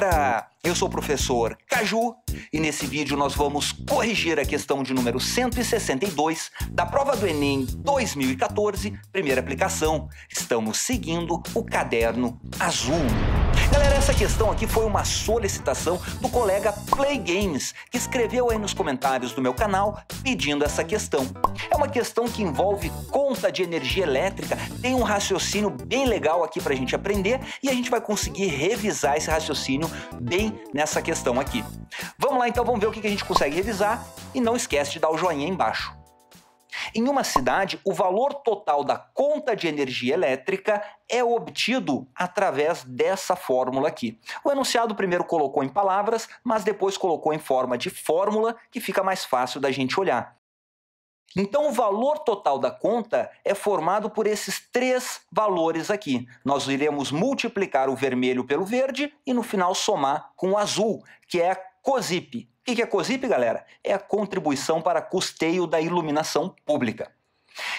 galera! Eu sou o professor Caju e nesse vídeo nós vamos corrigir a questão de número 162 da prova do Enem 2014, primeira aplicação. Estamos seguindo o caderno azul. Essa questão aqui foi uma solicitação do colega Play Games, que escreveu aí nos comentários do meu canal pedindo essa questão. É uma questão que envolve conta de energia elétrica, tem um raciocínio bem legal aqui para a gente aprender e a gente vai conseguir revisar esse raciocínio bem nessa questão aqui. Vamos lá então, vamos ver o que a gente consegue revisar e não esquece de dar o joinha aí embaixo. Em uma cidade, o valor total da conta de energia elétrica é obtido através dessa fórmula aqui. O enunciado primeiro colocou em palavras, mas depois colocou em forma de fórmula, que fica mais fácil da gente olhar. Então, o valor total da conta é formado por esses três valores aqui. Nós iremos multiplicar o vermelho pelo verde e, no final, somar com o azul, que é a COSIP, o que é a COSIP, galera? É a contribuição para custeio da iluminação pública.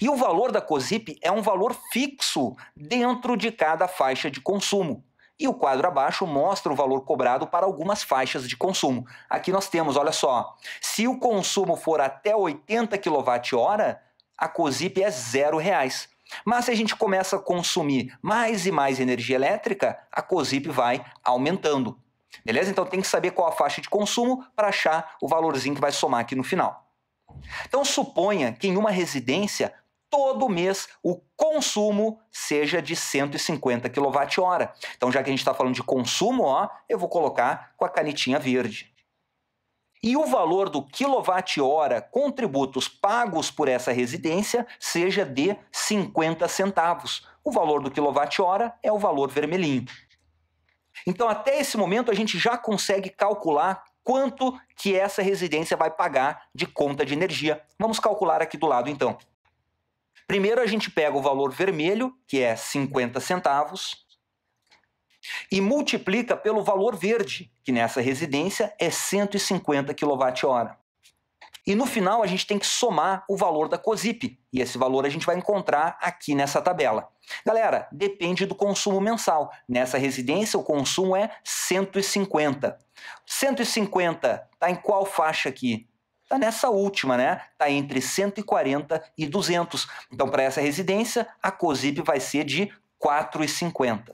E o valor da COSIP é um valor fixo dentro de cada faixa de consumo. E o quadro abaixo mostra o valor cobrado para algumas faixas de consumo. Aqui nós temos, olha só, se o consumo for até 80 kWh, a COSIP é zero reais. Mas se a gente começa a consumir mais e mais energia elétrica, a COSIP vai aumentando. Beleza? Então tem que saber qual a faixa de consumo para achar o valorzinho que vai somar aqui no final. Então suponha que em uma residência todo mês o consumo seja de 150 kWh. Então já que a gente está falando de consumo, ó, eu vou colocar com a canetinha verde. E o valor do quilowatt-hora contributos pagos por essa residência seja de 50 centavos. O valor do quilowatt-hora é o valor vermelhinho. Então, até esse momento, a gente já consegue calcular quanto que essa residência vai pagar de conta de energia. Vamos calcular aqui do lado, então. Primeiro, a gente pega o valor vermelho, que é 50 centavos, e multiplica pelo valor verde, que nessa residência é 150 kWh. E no final a gente tem que somar o valor da COSIP. E esse valor a gente vai encontrar aqui nessa tabela. Galera, depende do consumo mensal. Nessa residência o consumo é 150. 150 está em qual faixa aqui? Está nessa última, né? Está entre 140 e 200. Então, para essa residência, a COSIP vai ser de 4,50.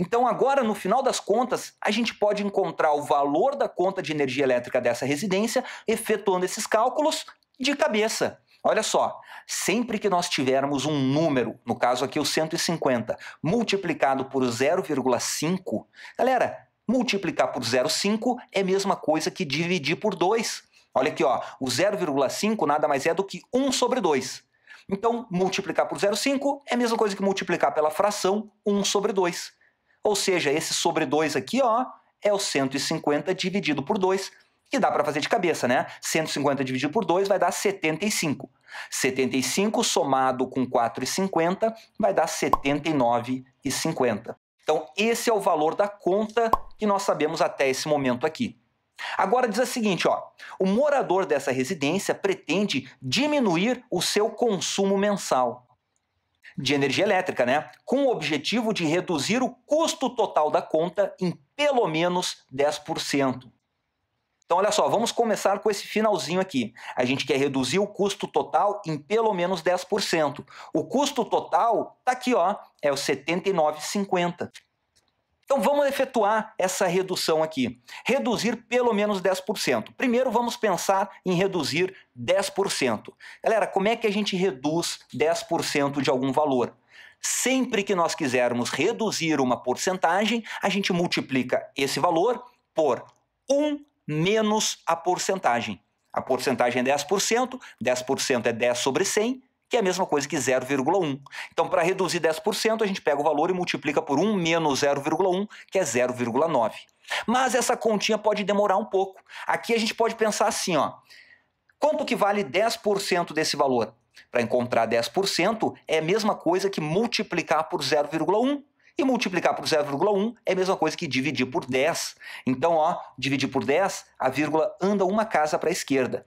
Então, agora, no final das contas, a gente pode encontrar o valor da conta de energia elétrica dessa residência efetuando esses cálculos de cabeça. Olha só, sempre que nós tivermos um número, no caso aqui o 150, multiplicado por 0,5, galera, multiplicar por 0,5 é a mesma coisa que dividir por 2. Olha aqui, ó, o 0,5 nada mais é do que 1 sobre 2. Então, multiplicar por 0,5 é a mesma coisa que multiplicar pela fração 1 sobre 2. Ou seja, esse sobre 2 aqui ó, é o 150 dividido por 2, que dá para fazer de cabeça, né? 150 dividido por 2 vai dar 75. 75 somado com 4,50 vai dar 79,50. Então, esse é o valor da conta que nós sabemos até esse momento aqui. Agora diz o seguinte, ó, o morador dessa residência pretende diminuir o seu consumo mensal de energia elétrica, né? Com o objetivo de reduzir o custo total da conta em pelo menos 10%. Então, olha só, vamos começar com esse finalzinho aqui. A gente quer reduzir o custo total em pelo menos 10%. O custo total está aqui, ó, é o 79,50. Então vamos efetuar essa redução aqui. Reduzir pelo menos 10%. Primeiro vamos pensar em reduzir 10%. Galera, como é que a gente reduz 10% de algum valor? Sempre que nós quisermos reduzir uma porcentagem, a gente multiplica esse valor por 1 menos a porcentagem. A porcentagem é 10%, 10% é 10 sobre 100, que é a mesma coisa que 0,1. Então, para reduzir 10%, a gente pega o valor e multiplica por 1 menos 0,1, que é 0,9. Mas essa continha pode demorar um pouco. Aqui a gente pode pensar assim, ó. Quanto que vale 10% desse valor? Para encontrar 10% é a mesma coisa que multiplicar por 0,1. E multiplicar por 0,1 é a mesma coisa que dividir por 10. Então, ó, dividir por 10, a vírgula anda uma casa para a esquerda.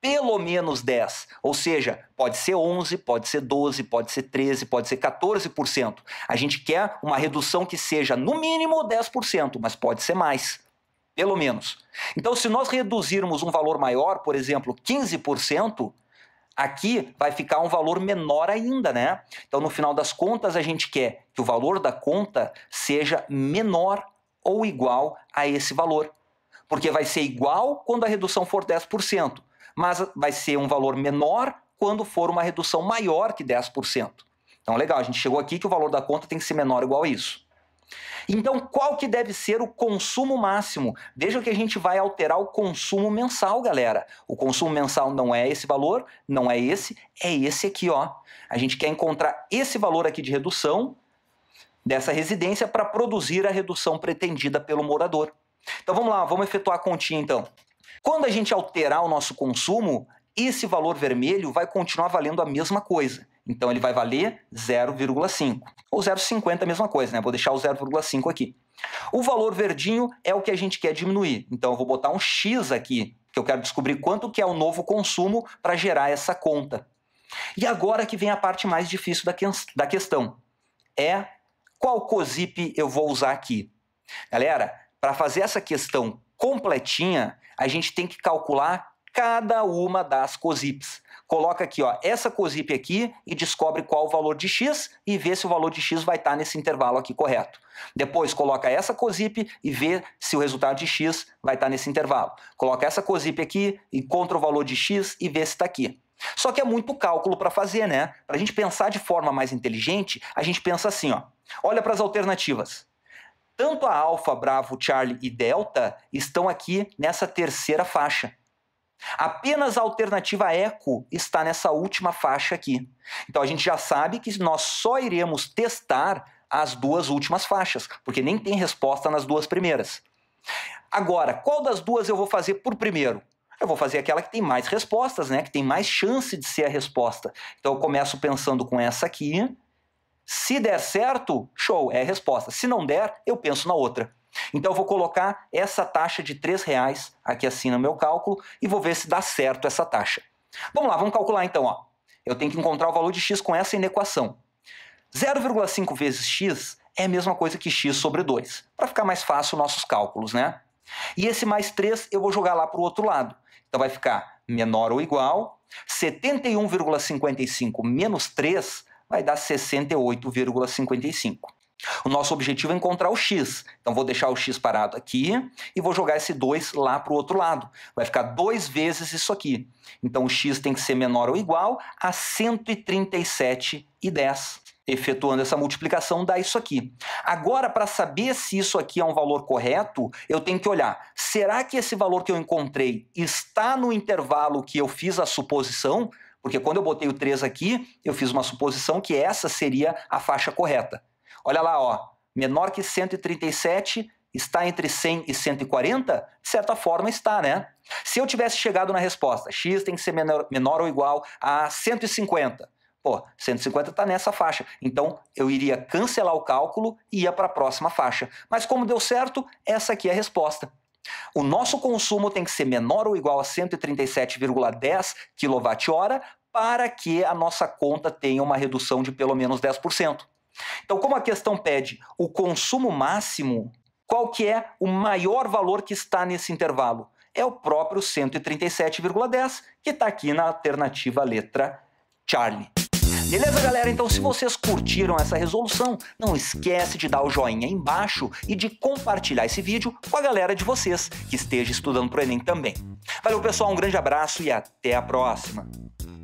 pelo menos 10, ou seja, pode ser 11, pode ser 12, pode ser 13, pode ser 14%. A gente quer uma redução que seja no mínimo 10%, mas pode ser mais, pelo menos. Então, se nós reduzirmos um valor maior, por exemplo, 15%, aqui vai ficar um valor menor ainda, né? Então, no final das contas, a gente quer que o valor da conta seja menor ou igual a esse valor. Porque vai ser igual quando a redução for 10%, mas vai ser um valor menor quando for uma redução maior que 10%. Então, legal, a gente chegou aqui que o valor da conta tem que ser menor ou igual a isso. Então, qual que deve ser o consumo máximo? Veja que a gente vai alterar o consumo mensal, galera. O consumo mensal não é esse valor, não é esse, é esse aqui, ó. A gente quer encontrar esse valor aqui de redução dessa residência para produzir a redução pretendida pelo morador. Então vamos lá, vamos efetuar a continha então. Quando a gente alterar o nosso consumo, esse valor vermelho vai continuar valendo a mesma coisa. Então ele vai valer 0,5 ou 0,50 a mesma coisa, né? Vou deixar o 0,5 aqui. O valor verdinho é o que a gente quer diminuir. Então eu vou botar um x aqui, que eu quero descobrir quanto que é o novo consumo para gerar essa conta. E agora que vem a parte mais difícil da, que da questão. É qual COSIP eu vou usar aqui? Galera, para fazer essa questão completinha, a gente tem que calcular cada uma das COSIPs. Coloca aqui, ó, essa COSIP aqui e descobre qual o valor de x e vê se o valor de x vai estar nesse intervalo aqui correto. Depois coloca essa COSIP e vê se o resultado de x vai estar nesse intervalo. Coloca essa COSIP aqui, encontra o valor de x e vê se está aqui. Só que é muito cálculo para fazer, né? Para a gente pensar de forma mais inteligente, a gente pensa assim, ó. Olha para as alternativas. Tanto a Alfa, Bravo, Charlie e Delta estão aqui nessa terceira faixa. Apenas a alternativa eco está nessa última faixa aqui. Então a gente já sabe que nós só iremos testar as duas últimas faixas, porque nem tem resposta nas duas primeiras. Agora, qual das duas eu vou fazer por primeiro? Eu vou fazer aquela que tem mais respostas, né? Que tem mais chance de ser a resposta. Então eu começo pensando com essa aqui se der certo, show, é a resposta. Se não der, eu penso na outra. Então eu vou colocar essa taxa de R$ reais aqui assim no meu cálculo e vou ver se dá certo essa taxa. Vamos lá, vamos calcular então. Ó. Eu tenho que encontrar o valor de x com essa inequação. 0,5 vezes x é a mesma coisa que x sobre 2, para ficar mais fácil nossos cálculos, né? E esse mais 3 eu vou jogar lá para o outro lado. Então vai ficar menor ou igual, 71,55 menos 3 vai dar 68,55. O nosso objetivo é encontrar o x. Então vou deixar o x parado aqui e vou jogar esse 2 lá para o outro lado. Vai ficar 2 vezes isso aqui. Então o x tem que ser menor ou igual a 137,10. Efetuando essa multiplicação dá isso aqui. Agora, para saber se isso aqui é um valor correto, eu tenho que olhar. Será que esse valor que eu encontrei está no intervalo que eu fiz a suposição? Porque quando eu botei o 3 aqui, eu fiz uma suposição que essa seria a faixa correta. Olha lá, ó, menor que 137 está entre 100 e 140? De certa forma está, né? Se eu tivesse chegado na resposta, x tem que ser menor, menor ou igual a 150. Pô, 150 está nessa faixa. Então eu iria cancelar o cálculo e ia para a próxima faixa. Mas como deu certo, essa aqui é a resposta. O nosso consumo tem que ser menor ou igual a 137,10 kWh para que a nossa conta tenha uma redução de pelo menos 10%. Então, como a questão pede o consumo máximo, qual que é o maior valor que está nesse intervalo? É o próprio 137,10, que está aqui na alternativa letra Charlie. Beleza, galera? Então, se vocês curtiram essa resolução, não esquece de dar o joinha aí embaixo e de compartilhar esse vídeo com a galera de vocês que esteja estudando para o Enem também. Valeu, pessoal, um grande abraço e até a próxima!